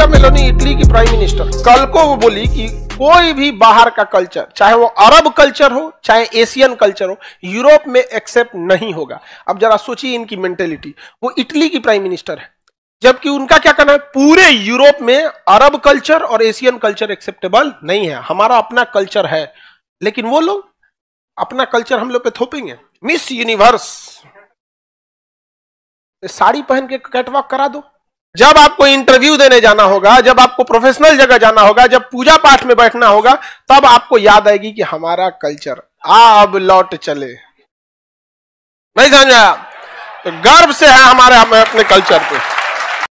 लिया Meloni Italy की prime minister कल को वो बोली कि कोई भी बाहर का कल्चर चाहे वो अरब कल्चर हो चाहे एशियन कल्चर हो यूरोप में एक्सेप्ट नहीं होगा अब जरा सोचिए इनकी मेंटेलिटी वो इटली की प्राइम मिनिस्टर है जबकि उनका क्या कहना है पूरे यूरोप में अरब कल्चर और एशियन कल्चर एक्सेप्टेबल नहीं है हमारा अपना कल्चर है लेकिन वो लोग अपना कल्चर हम लोग पे थोपेंगे मिस यूनिवर्स साड़ी पहन के कैटवॉक करा दो जब आपको इंटरव्यू देने जाना होगा जब आपको प्रोफेशनल जगह जाना होगा जब पूजा पाठ में बैठना होगा तब आपको याद आएगी कि हमारा कल्चर आ अब लौट चले नहीं समझा तो गर्व से है हमारे हमें अपने कल्चर पे